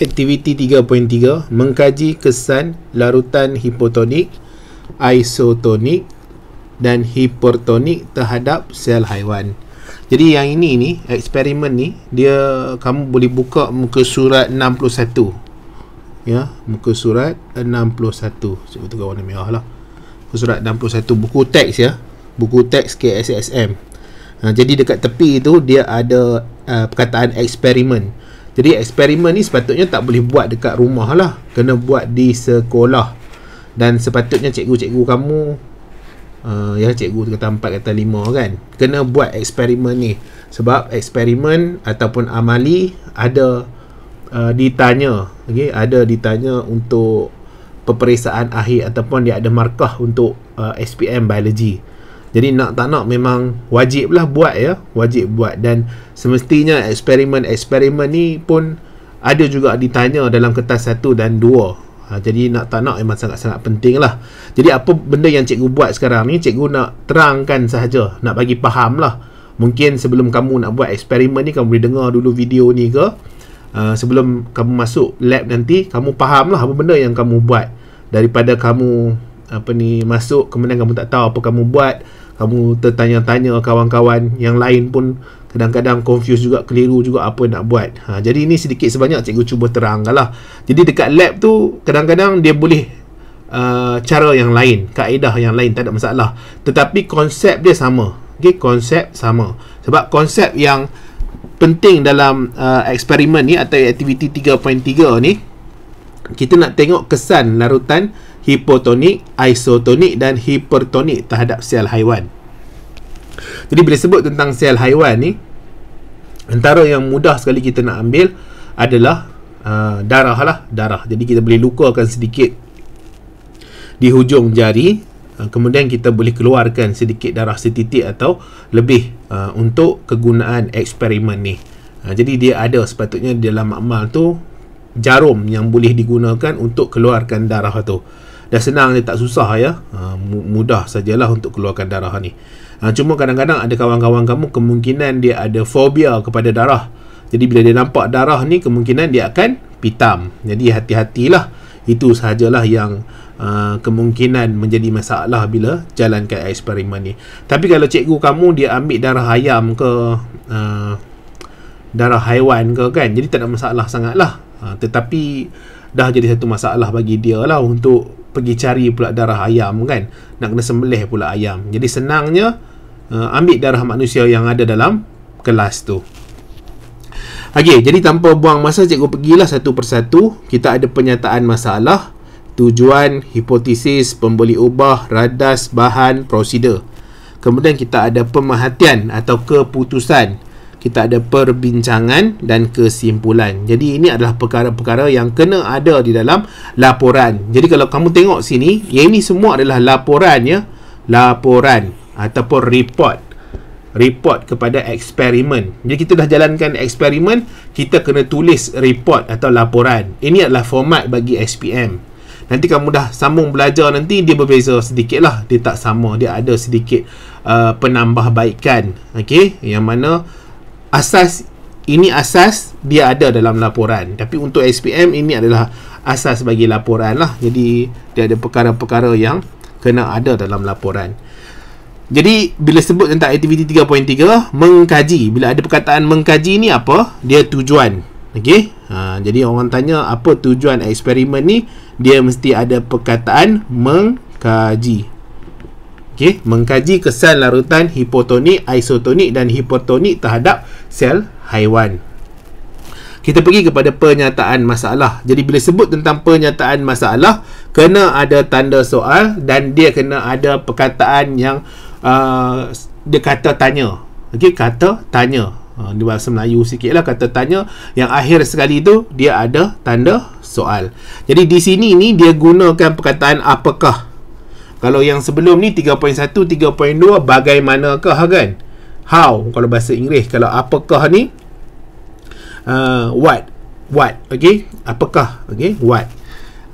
aktiviti 3.3 mengkaji kesan larutan hipotonik, isotonik dan hipertonik terhadap sel haiwan. Jadi yang ini ni, eksperimen ni, dia kamu boleh buka muka surat 61. Ya, muka surat 61. Sebab tu warna merah lah. Muka surat 61, buku teks ya. Buku teks KSSM. Ha, jadi dekat tepi tu, dia ada uh, perkataan eksperimen. Eksperimen. Jadi eksperimen ni sepatutnya tak boleh buat dekat rumah lah. Kena buat di sekolah. Dan sepatutnya cikgu-cikgu kamu, uh, ya cikgu kata empat kata lima kan, kena buat eksperimen ni. Sebab eksperimen ataupun amali ada uh, ditanya. Okay? Ada ditanya untuk peperiksaan akhir ataupun dia ada markah untuk uh, eh, SPM Biology. Jadi nak tak nak memang wajiblah buat ya. Wajib buat dan semestinya eksperimen-eksperimen ni pun ada juga ditanya dalam kertas satu dan dua. Ha, jadi nak tak nak memang sangat-sangat penting lah. Jadi apa benda yang cikgu buat sekarang ni, cikgu nak terangkan sahaja. Nak bagi faham lah. Mungkin sebelum kamu nak buat eksperimen ni, kamu boleh dengar dulu video ni ke. Uh, sebelum kamu masuk lab nanti kamu lah apa benda yang kamu buat daripada kamu apa ni masuk kemudian kamu tak tahu apa kamu buat kamu tertanya-tanya kawan-kawan yang lain pun kadang-kadang confuse juga keliru juga apa nak buat ha, jadi ini sedikit sebanyak cikgu cuba terangkan lah jadi dekat lab tu kadang-kadang dia boleh uh, cara yang lain kaedah yang lain tak ada masalah tetapi konsep dia sama okay, konsep sama sebab konsep yang penting dalam uh, eksperimen ni atau aktiviti 3.3 ni kita nak tengok kesan larutan hipotonik, isotonik dan hipertonik terhadap sel haiwan. Jadi bila sebut tentang sel haiwan ni antara yang mudah sekali kita nak ambil adalah uh, darah lah, darah. Jadi kita boleh lukakan sedikit di hujung jari uh, kemudian kita boleh keluarkan sedikit darah setitik atau lebih uh, untuk kegunaan eksperimen ni uh, jadi dia ada sepatutnya dalam makmal tu jarum yang boleh digunakan untuk keluarkan darah tu dah senang ni tak susah ya ha, mudah sajalah untuk keluarkan darah ni ha, cuma kadang-kadang ada kawan-kawan kamu kemungkinan dia ada fobia kepada darah jadi bila dia nampak darah ni kemungkinan dia akan pitam jadi hati-hatilah itu sajalah yang uh, kemungkinan menjadi masalah bila jalankan eksperimen ni tapi kalau cikgu kamu dia ambil darah ayam ke uh, darah haiwan ke kan jadi tak ada masalah sangatlah uh, tetapi dah jadi satu masalah bagi dia lah untuk pergi cari pula darah ayam kan nak kena sembelih pula ayam jadi senangnya uh, ambil darah manusia yang ada dalam kelas tu Okey, jadi tanpa buang masa, cikgu pergilah satu persatu. Kita ada penyataan masalah, tujuan, hipotesis, pemboleh ubah, radas, bahan, prosedur. Kemudian kita ada pemerhatian atau keputusan kita ada perbincangan dan kesimpulan. Jadi ini adalah perkara-perkara yang kena ada di dalam laporan. Jadi kalau kamu tengok sini, yang ini semua adalah laporan ya. Laporan ataupun report. Report kepada eksperimen. Jadi kita dah jalankan eksperimen, kita kena tulis report atau laporan. Ini adalah format bagi SPM. Nanti kamu dah sambung belajar nanti, dia berbeza sedikit lah. Dia tak sama. Dia ada sedikit uh, penambahbaikan. Okay? Yang mana asas ini asas dia ada dalam laporan tapi untuk SPM ini adalah asas bagi laporan lah jadi dia ada perkara-perkara yang kena ada dalam laporan jadi bila sebut tentang aktiviti 3.3 mengkaji bila ada perkataan mengkaji ni apa dia tujuan okey ha, jadi orang tanya apa tujuan eksperimen ni dia mesti ada perkataan mengkaji Okey, mengkaji kesan larutan hipotonik, isotonik dan hipertonik terhadap sel haiwan. Kita pergi kepada pernyataan masalah. Jadi bila sebut tentang pernyataan masalah, kena ada tanda soal dan dia kena ada perkataan yang uh, dia kata tanya. Okey, kata tanya. Ha, di bahasa Melayu sikit lah kata tanya yang akhir sekali tu dia ada tanda soal jadi di sini ni dia gunakan perkataan apakah kalau yang sebelum ni 3.1, 3.2 bagaimanakah ha, kan? How kalau bahasa Inggeris kalau apakah ni? Uh, what? What? Okay, Apakah? Okay, What?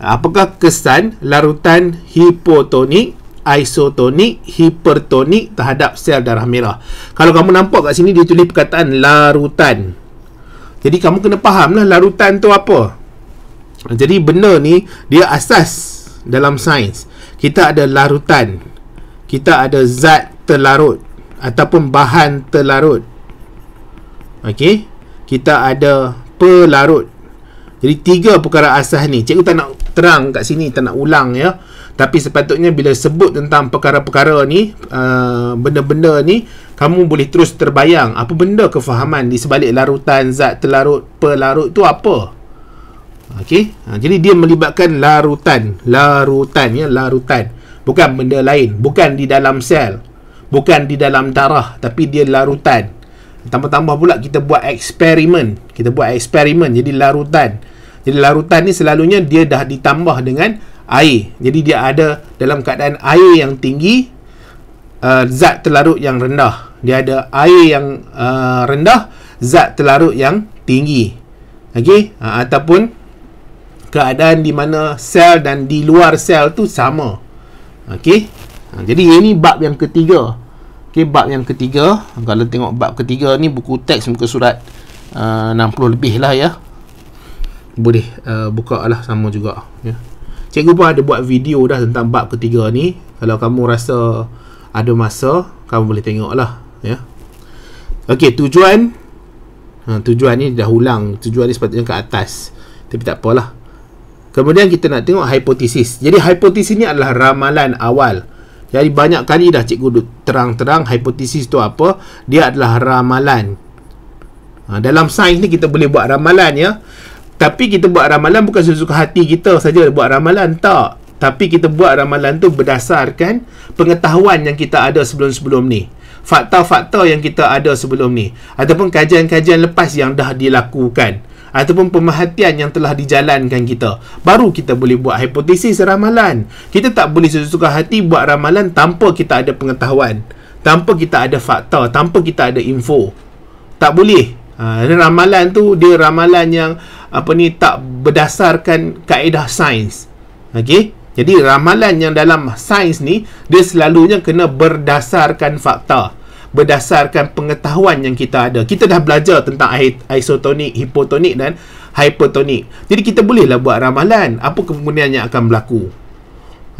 Apakah kesan larutan hipotonik isotonik hipertonik terhadap sel darah merah? Kalau kamu nampak kat sini ditulis perkataan larutan. Jadi kamu kena fahamlah larutan tu apa. Jadi benar ni dia asas dalam sains kita ada larutan kita ada zat terlarut ataupun bahan terlarut okey kita ada pelarut jadi tiga perkara asas ni cikgu tak nak terang kat sini tak nak ulang ya tapi sepatutnya bila sebut tentang perkara-perkara ni uh, benda-benda ni kamu boleh terus terbayang apa benda kefahaman di sebalik larutan zat terlarut pelarut tu apa Okey, ha, jadi dia melibatkan larutan, larutan ya, larutan. Bukan benda lain, bukan di dalam sel, bukan di dalam darah, tapi dia larutan. Tambah-tambah pula kita buat eksperimen, kita buat eksperimen jadi larutan. Jadi larutan ni selalunya dia dah ditambah dengan air. Jadi dia ada dalam keadaan air yang tinggi, uh, zat terlarut yang rendah. Dia ada air yang uh, rendah, zat terlarut yang tinggi. Okey, ha, ataupun keadaan di mana sel dan di luar sel tu sama. Okey. Ha, jadi ini bab yang ketiga. Okey, bab yang ketiga. Kalau tengok bab ketiga ni buku teks muka surat uh, 60 lebih lah ya. Boleh uh, buka lah sama juga ya. Cikgu pun ada buat video dah tentang bab ketiga ni. Kalau kamu rasa ada masa, kamu boleh tengok lah ya. Okey, tujuan Ha, tujuan ni dah ulang tujuan ni sepatutnya ke atas tapi tak apalah Kemudian kita nak tengok hipotesis. Jadi hipotesis ni adalah ramalan awal. Jadi banyak kali dah cikgu terang-terang hipotesis tu apa? Dia adalah ramalan. Ha, dalam sains ni kita boleh buat ramalan ya. Tapi kita buat ramalan bukan sesuka hati kita saja buat ramalan tak. Tapi kita buat ramalan tu berdasarkan pengetahuan yang kita ada sebelum-sebelum ni. Fakta-fakta yang kita ada sebelum ni ataupun kajian-kajian lepas yang dah dilakukan ataupun pemerhatian yang telah dijalankan kita baru kita boleh buat hipotesis ramalan kita tak boleh sesuka hati buat ramalan tanpa kita ada pengetahuan tanpa kita ada fakta tanpa kita ada info tak boleh uh, ramalan tu dia ramalan yang apa ni tak berdasarkan kaedah sains okey jadi ramalan yang dalam sains ni dia selalunya kena berdasarkan fakta berdasarkan pengetahuan yang kita ada. Kita dah belajar tentang isotonik, hipotonik dan hypotonik. Jadi kita bolehlah buat ramalan apa kemungkinan yang akan berlaku.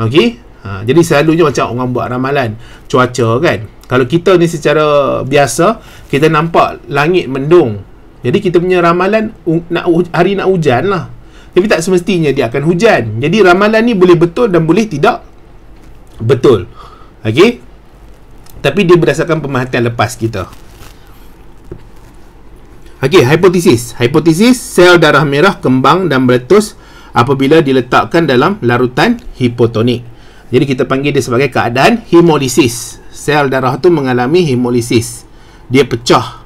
Okey? Ha, jadi selalunya macam orang buat ramalan cuaca kan. Kalau kita ni secara biasa, kita nampak langit mendung. Jadi kita punya ramalan nak hari nak hujan lah. Tapi tak semestinya dia akan hujan. Jadi ramalan ni boleh betul dan boleh tidak betul. Okey? tapi dia berdasarkan pemerhatian lepas kita Okay, hipotesis. Hipotesis, sel darah merah kembang dan meletus apabila diletakkan dalam larutan hipotonik. Jadi kita panggil dia sebagai keadaan hemolisis. Sel darah tu mengalami hemolisis. Dia pecah.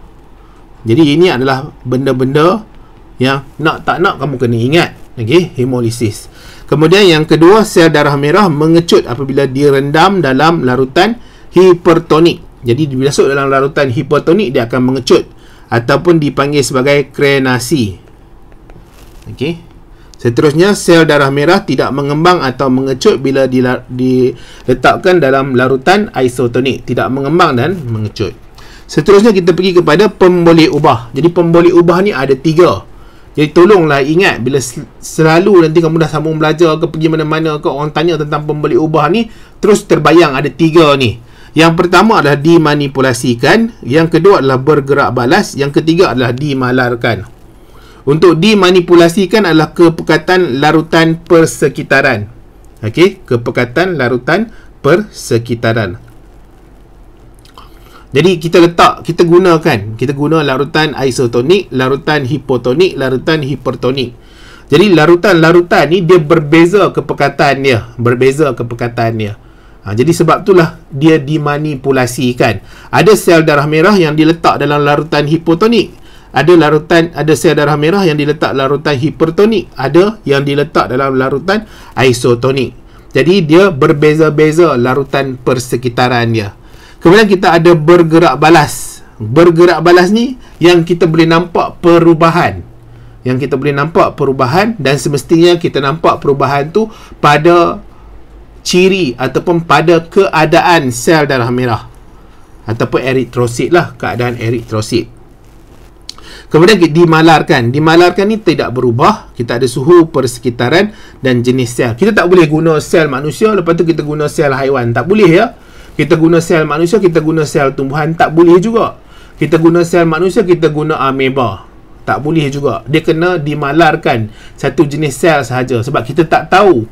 Jadi ini adalah benda-benda yang nak tak nak kamu kena ingat. Okay, hemolisis. Kemudian yang kedua, sel darah merah mengecut apabila direndam dalam larutan hipotonik hipertonik. Jadi bila masuk dalam larutan hipertonik dia akan mengecut ataupun dipanggil sebagai krenasi. Okey. Seterusnya sel darah merah tidak mengembang atau mengecut bila diletakkan dalam larutan isotonik, tidak mengembang dan mengecut. Seterusnya kita pergi kepada pemboleh ubah. Jadi pemboleh ubah ni ada tiga. Jadi tolonglah ingat bila selalu nanti kamu dah sambung belajar ke pergi mana-mana ke orang tanya tentang pemboleh ubah ni terus terbayang ada tiga ni. Yang pertama adalah dimanipulasikan, yang kedua adalah bergerak balas, yang ketiga adalah dimalarkan. Untuk dimanipulasikan adalah kepekatan larutan persekitaran. Okey, kepekatan larutan persekitaran. Jadi kita letak, kita gunakan, kita guna larutan isotonik, larutan hipotonik, larutan hipertonik. Jadi larutan-larutan ni dia berbeza kepekatan dia, berbeza kepekatan dia. Ha, jadi sebab itulah dia dimanipulasikan. Ada sel darah merah yang diletak dalam larutan hipotonik. Ada larutan ada sel darah merah yang diletak larutan hipertonik, ada yang diletak dalam larutan isotonik. Jadi dia berbeza-beza larutan persekitaran dia. Kemudian kita ada bergerak balas. Bergerak balas ni yang kita boleh nampak perubahan. Yang kita boleh nampak perubahan dan semestinya kita nampak perubahan tu pada ciri ataupun pada keadaan sel darah merah ataupun eritrosit lah keadaan eritrosit kemudian dimalarkan dimalarkan ni tidak berubah kita ada suhu persekitaran dan jenis sel kita tak boleh guna sel manusia lepas tu kita guna sel haiwan tak boleh ya kita guna sel manusia kita guna sel tumbuhan tak boleh juga kita guna sel manusia kita guna ameba tak boleh juga dia kena dimalarkan satu jenis sel sahaja sebab kita tak tahu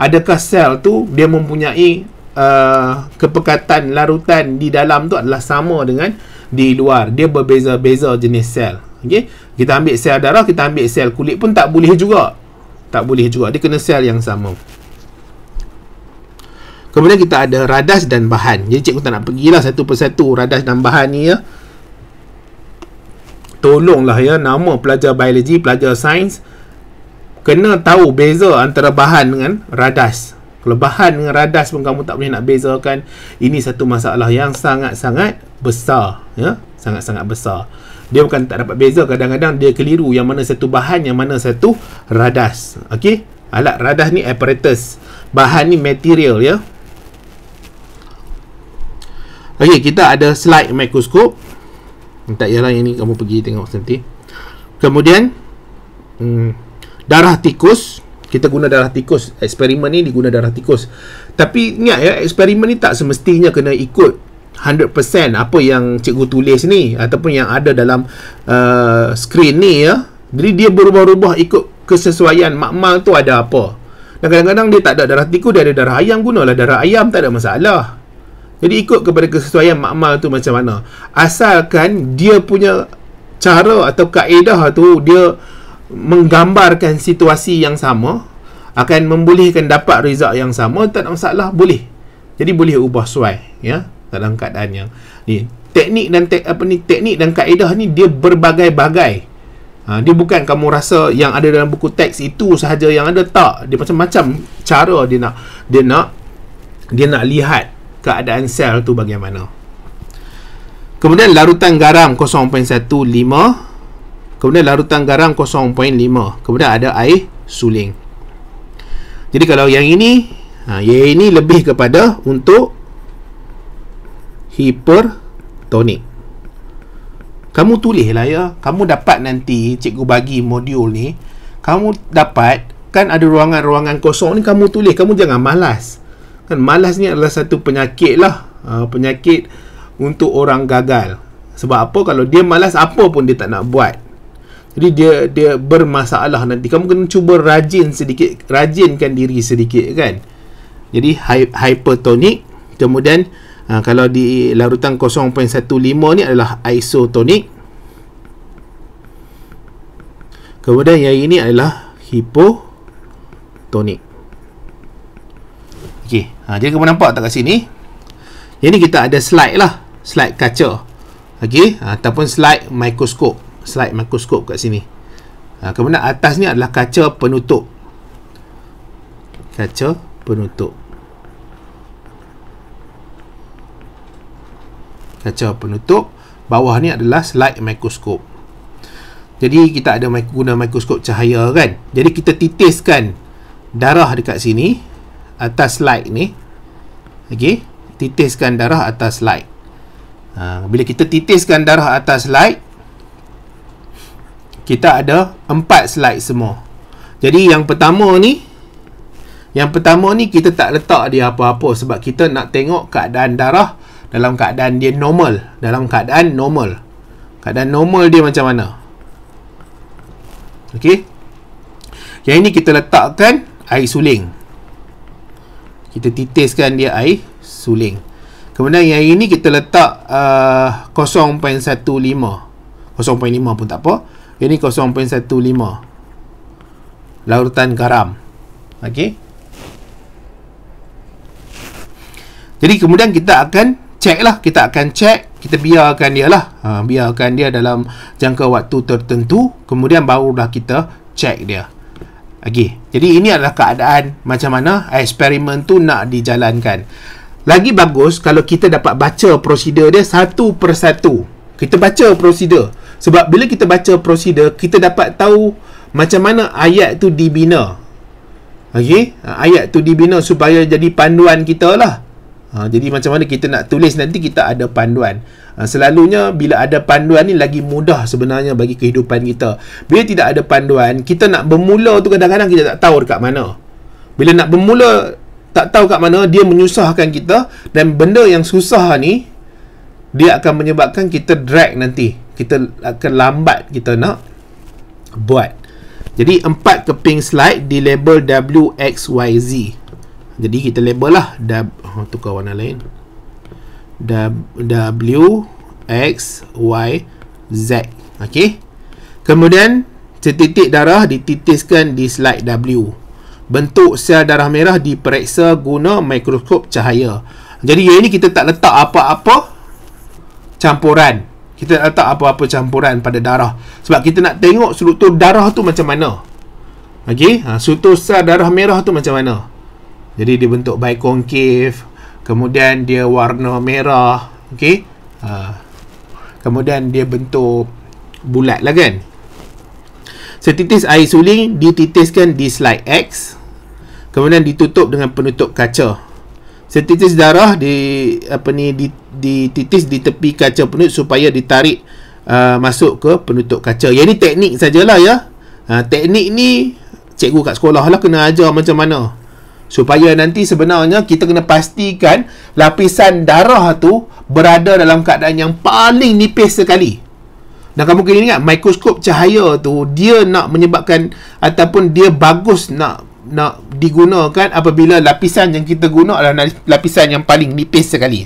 adakah sel tu dia mempunyai uh, kepekatan larutan di dalam tu adalah sama dengan di luar dia berbeza-beza jenis sel okey kita ambil sel darah kita ambil sel kulit pun tak boleh juga tak boleh juga dia kena sel yang sama kemudian kita ada radas dan bahan jadi cikgu tak nak pergilah satu persatu radas dan bahan ni ya tolonglah ya nama pelajar biologi pelajar sains kena tahu beza antara bahan dengan radas. Kalau bahan dengan radas pun kamu tak boleh nak bezakan, ini satu masalah yang sangat-sangat besar, ya. Sangat-sangat besar. Dia bukan tak dapat beza, kadang-kadang dia keliru yang mana satu bahan, yang mana satu radas. Okey? Alat radas ni apparatus. Bahan ni material, ya. Okey, kita ada slide mikroskop. Tak yalah yang ni kamu pergi tengok nanti. Kemudian hmm darah tikus kita guna darah tikus eksperimen ni diguna darah tikus tapi ingat ya eksperimen ni tak semestinya kena ikut 100% apa yang cikgu tulis ni ataupun yang ada dalam uh, skrin ni ya jadi dia berubah-ubah ikut kesesuaian makmal tu ada apa dan kadang-kadang dia tak ada darah tikus dia ada darah ayam gunalah darah ayam tak ada masalah jadi ikut kepada kesesuaian makmal tu macam mana asalkan dia punya cara atau kaedah tu dia menggambarkan situasi yang sama akan membolehkan dapat result yang sama tak ada masalah boleh jadi boleh ubah suai ya dalam keadaan yang ni teknik dan te, apa ni teknik dan kaedah ni dia berbagai-bagai ha, dia bukan kamu rasa yang ada dalam buku teks itu sahaja yang ada tak dia macam-macam cara dia nak dia nak dia nak lihat keadaan sel tu bagaimana kemudian larutan garam 0.15 kemudian larutan garam 0.5 kemudian ada air suling jadi kalau yang ini ha, yang ini lebih kepada untuk hipertonik kamu tulis lah ya kamu dapat nanti cikgu bagi modul ni kamu dapat kan ada ruangan-ruangan kosong ni kamu tulis kamu jangan malas kan malas ni adalah satu penyakit lah ha, penyakit untuk orang gagal sebab apa kalau dia malas apa pun dia tak nak buat jadi dia dia bermasalah nanti. Kamu kena cuba rajin sedikit, rajinkan diri sedikit kan. Jadi hi- hypertonic kemudian uh, kalau di larutan 0.15 ni adalah isotonic. Kemudian yang ini adalah hipotonik. Okey, ha, jadi kamu nampak tak kat sini? Ini kita ada slide lah, slide kaca. Okey, ha, ataupun slide mikroskop slide mikroskop kat sini ha, kemudian atas ni adalah kaca penutup kaca penutup kaca penutup bawah ni adalah slide mikroskop jadi kita ada guna mikroskop cahaya kan jadi kita titiskan darah dekat sini atas slide ni ok titiskan darah atas slide ha, bila kita titiskan darah atas slide kita ada empat slide semua. Jadi yang pertama ni, yang pertama ni kita tak letak dia apa-apa sebab kita nak tengok keadaan darah dalam keadaan dia normal. Dalam keadaan normal. Keadaan normal dia macam mana? Okey. Yang ini kita letakkan air suling. Kita titiskan dia air suling. Kemudian yang ini kita letak uh, 0.15. 0.5 pun tak apa. Ini 0.15 larutan garam. Okey. Jadi kemudian kita akan check lah. Kita akan check. Kita biarkan dia lah. Ha, biarkan dia dalam jangka waktu tertentu. Kemudian barulah kita check dia. Okey. Jadi ini adalah keadaan macam mana eksperimen tu nak dijalankan. Lagi bagus kalau kita dapat baca prosedur dia satu persatu. satu kita baca prosedur sebab bila kita baca prosedur kita dapat tahu macam mana ayat tu dibina okay? ayat tu dibina supaya jadi panduan kita lah ha, jadi macam mana kita nak tulis nanti kita ada panduan ha, selalunya bila ada panduan ni lagi mudah sebenarnya bagi kehidupan kita bila tidak ada panduan kita nak bermula tu kadang-kadang kita tak tahu dekat mana bila nak bermula tak tahu kat mana dia menyusahkan kita dan benda yang susah ni dia akan menyebabkan kita drag nanti kita akan lambat kita nak buat jadi empat keping slide di label W, X, Y, Z jadi kita label lah oh, tukar warna lain W, X, Y, Z ok kemudian setitik darah dititiskan di slide W bentuk sel darah merah diperiksa guna mikroskop cahaya jadi yang ini kita tak letak apa-apa campuran kita nak letak apa-apa campuran pada darah sebab kita nak tengok struktur darah tu macam mana ok ha, struktur sel darah merah tu macam mana jadi dia bentuk bikonkif kemudian dia warna merah ok ha, kemudian dia bentuk bulat lah kan setitis air suling dititiskan di slide X kemudian ditutup dengan penutup kaca setitis darah di apa ni di titis di tepi kaca penutup supaya ditarik uh, masuk ke penutup kaca. Yang ni teknik sajalah ya. Uh, teknik ni cikgu kat sekolah lah kena ajar macam mana. Supaya nanti sebenarnya kita kena pastikan lapisan darah tu berada dalam keadaan yang paling nipis sekali. Dan kamu kena ingat mikroskop cahaya tu dia nak menyebabkan ataupun dia bagus nak nak digunakan apabila lapisan yang kita guna adalah lapisan yang paling nipis sekali.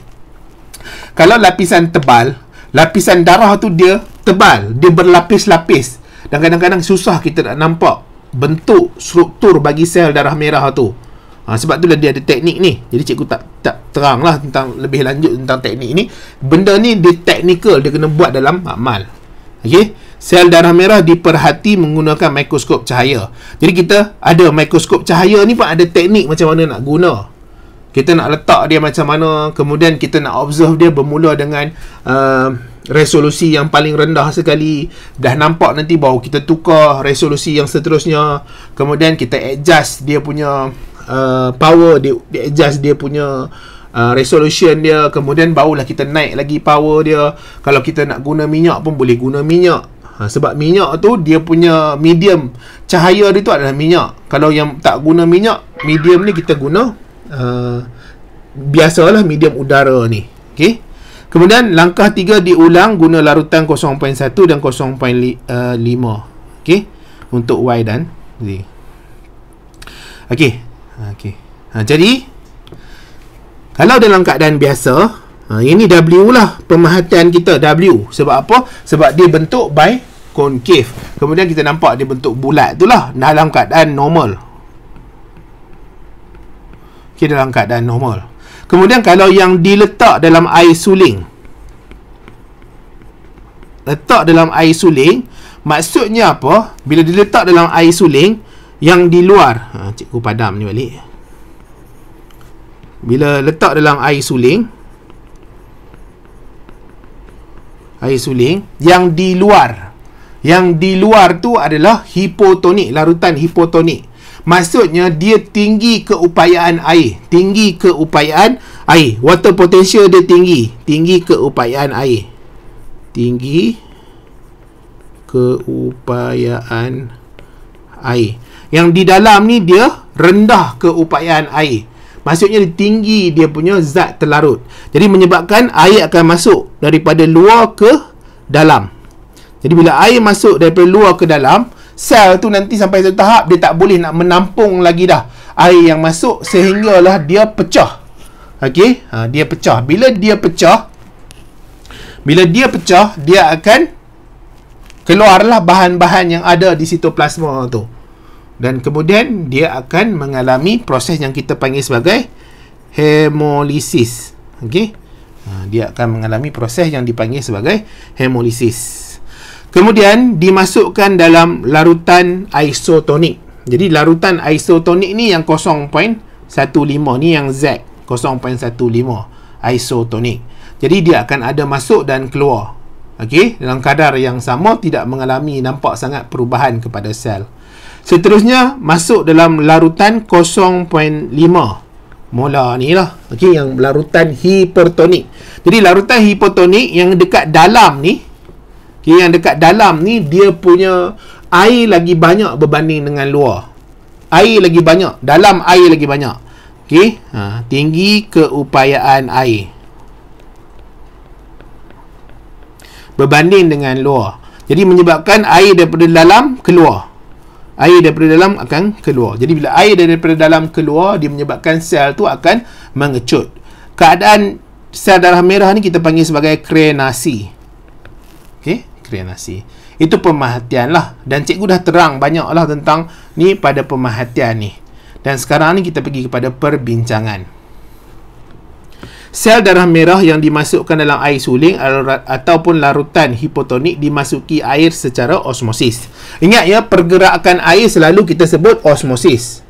Kalau lapisan tebal, lapisan darah tu dia tebal, dia berlapis-lapis dan kadang-kadang susah kita nak nampak bentuk struktur bagi sel darah merah tu. Ha, sebab tu lah dia ada teknik ni. Jadi cikgu tak tak lah tentang lebih lanjut tentang teknik ni. Benda ni dia technical, dia kena buat dalam akmal. Okay sel darah merah diperhati menggunakan mikroskop cahaya. Jadi kita ada mikroskop cahaya ni pun ada teknik macam mana nak guna. Kita nak letak dia macam mana, kemudian kita nak observe dia bermula dengan uh, resolusi yang paling rendah sekali. Dah nampak nanti baru kita tukar resolusi yang seterusnya. Kemudian kita adjust dia punya uh, power, dia, dia adjust dia punya Uh, resolution dia kemudian barulah kita naik lagi power dia kalau kita nak guna minyak pun boleh guna minyak ha, sebab minyak tu dia punya medium cahaya dia tu adalah minyak kalau yang tak guna minyak medium ni kita guna uh, biasalah medium udara ni ok kemudian langkah 3 diulang guna larutan 0.1 dan 0.5 eh, ok untuk Y dan Z ok ha, ok ha, jadi kalau dalam keadaan biasa ha, ini W lah pemahatan kita W sebab apa sebab dia bentuk by concave kemudian kita nampak dia bentuk bulat itulah dalam keadaan normal ok dalam keadaan normal kemudian kalau yang diletak dalam air suling letak dalam air suling maksudnya apa bila diletak dalam air suling yang di luar ha, cikgu padam ni balik bila letak dalam air suling air suling yang di luar yang di luar tu adalah hipotonik, larutan hipotonik. Maksudnya dia tinggi keupayaan air, tinggi keupayaan air. Water potential dia tinggi, tinggi keupayaan air. Tinggi keupayaan air. Yang di dalam ni dia rendah keupayaan air. Maksudnya dia tinggi dia punya zat terlarut. Jadi menyebabkan air akan masuk daripada luar ke dalam. Jadi bila air masuk daripada luar ke dalam, sel tu nanti sampai satu tahap dia tak boleh nak menampung lagi dah air yang masuk sehinggalah dia pecah. okay? ha, dia pecah. Bila dia pecah, bila dia pecah, dia akan keluarlah bahan-bahan yang ada di sitoplasma tu. Dan kemudian dia akan mengalami proses yang kita panggil sebagai hemolisis. okay? Ha, dia akan mengalami proses yang dipanggil sebagai hemolisis. Kemudian dimasukkan dalam larutan isotonik. Jadi larutan isotonik ni yang 0.15 ni yang Z 0.15 isotonik. Jadi dia akan ada masuk dan keluar. Okey, dalam kadar yang sama tidak mengalami nampak sangat perubahan kepada sel. Seterusnya masuk dalam larutan 0.5 molar ni lah. okay? yang larutan hipertonik. Jadi larutan hipertonik yang dekat dalam ni Okay, yang dekat dalam ni dia punya air lagi banyak berbanding dengan luar. Air lagi banyak, dalam air lagi banyak. okay ha, tinggi keupayaan air. Berbanding dengan luar. Jadi menyebabkan air daripada dalam keluar. Air daripada dalam akan keluar. Jadi bila air daripada dalam keluar, dia menyebabkan sel tu akan mengecut. Keadaan sel darah merah ni kita panggil sebagai krenasi diskriminasi. Itu pemahatian lah. Dan cikgu dah terang banyak lah tentang ni pada pemahatian ni. Dan sekarang ni kita pergi kepada perbincangan. Sel darah merah yang dimasukkan dalam air suling ataupun larutan hipotonik dimasuki air secara osmosis. Ingat ya, pergerakan air selalu kita sebut osmosis.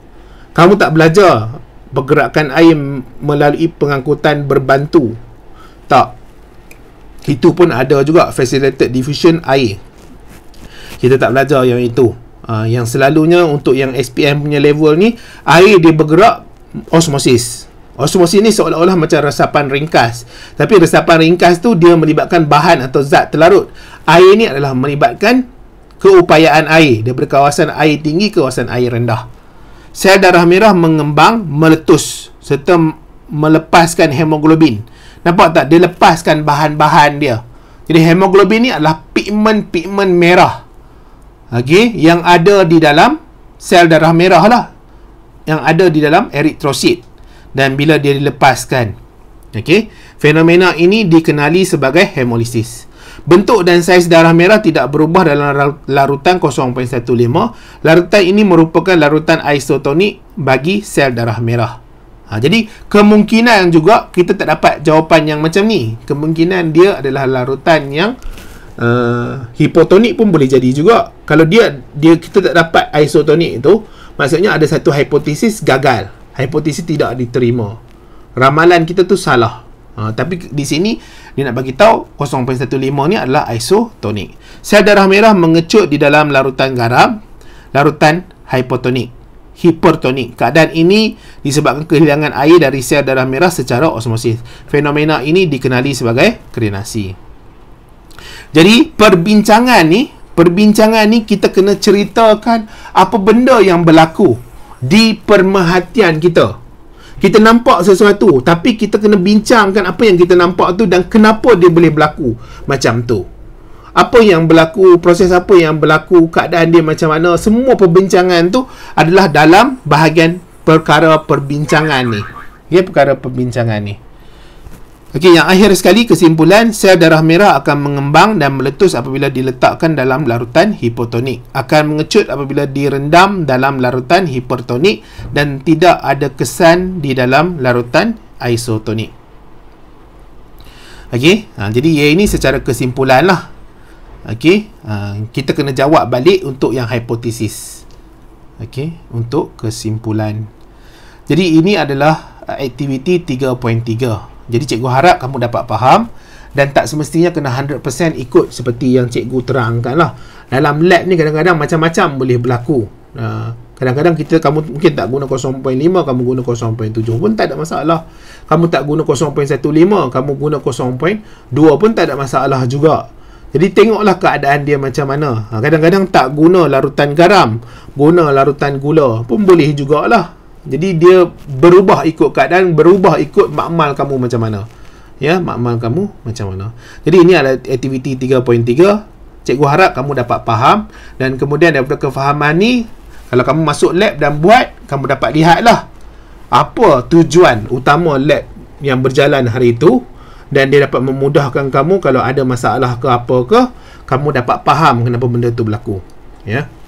Kamu tak belajar pergerakan air melalui pengangkutan berbantu. Tak itu pun ada juga facilitated diffusion air kita tak belajar yang itu uh, yang selalunya untuk yang SPM punya level ni air dia bergerak osmosis osmosis ni seolah-olah macam resapan ringkas tapi resapan ringkas tu dia melibatkan bahan atau zat terlarut air ni adalah melibatkan keupayaan air daripada kawasan air tinggi ke kawasan air rendah sel darah merah mengembang meletus serta melepaskan hemoglobin Nampak tak? Dia lepaskan bahan-bahan dia. Jadi hemoglobin ni adalah pigmen-pigmen merah. Okey, yang ada di dalam sel darah merah lah. Yang ada di dalam eritrosit. Dan bila dia dilepaskan. Okey, fenomena ini dikenali sebagai hemolisis. Bentuk dan saiz darah merah tidak berubah dalam larutan 0.15. Larutan ini merupakan larutan isotonik bagi sel darah merah. Ha, jadi kemungkinan juga kita tak dapat jawapan yang macam ni. Kemungkinan dia adalah larutan yang uh, hipotonik pun boleh jadi juga. Kalau dia dia kita tak dapat isotonik itu, maksudnya ada satu hipotesis gagal. Hipotesis tidak diterima. Ramalan kita tu salah. Ha, tapi di sini dia nak bagi tahu 0.15 ni adalah isotonik. Sel darah merah mengecut di dalam larutan garam, larutan hipotonik hipertonik. Keadaan ini disebabkan kehilangan air dari sel darah merah secara osmosis. Fenomena ini dikenali sebagai krenasi. Jadi perbincangan ni, perbincangan ni kita kena ceritakan apa benda yang berlaku di permahatian kita. Kita nampak sesuatu tapi kita kena bincangkan apa yang kita nampak tu dan kenapa dia boleh berlaku macam tu apa yang berlaku, proses apa yang berlaku, keadaan dia macam mana, semua perbincangan tu adalah dalam bahagian perkara perbincangan ni. okay ya, perkara perbincangan ni. Okey, yang akhir sekali kesimpulan, sel darah merah akan mengembang dan meletus apabila diletakkan dalam larutan hipotonik. Akan mengecut apabila direndam dalam larutan hipertonik dan tidak ada kesan di dalam larutan isotonik. Okey, ha, jadi ia ya, ini secara kesimpulan lah. Okay, uh, kita kena jawab balik untuk yang hipotesis. Okay, untuk kesimpulan. Jadi ini adalah uh, aktiviti 3.3. Jadi cikgu harap kamu dapat faham dan tak semestinya kena 100% ikut seperti yang cikgu terangkan lah. Dalam lab ni kadang-kadang macam-macam boleh berlaku. Uh, kadang-kadang uh, kita kamu mungkin tak guna 0.5, kamu guna 0.7 pun tak ada masalah. Kamu tak guna 0.15, kamu guna 0.2 pun tak ada masalah juga. Jadi tengoklah keadaan dia macam mana. Ha, kadang-kadang tak guna larutan garam, guna larutan gula pun boleh juga lah. Jadi dia berubah ikut keadaan, berubah ikut makmal kamu macam mana. Ya, makmal kamu macam mana. Jadi ini adalah aktiviti 3.3. Cikgu harap kamu dapat faham dan kemudian daripada kefahaman ni kalau kamu masuk lab dan buat, kamu dapat lihatlah apa tujuan utama lab yang berjalan hari itu dan dia dapat memudahkan kamu kalau ada masalah ke apa ke kamu dapat faham kenapa benda tu berlaku ya yeah?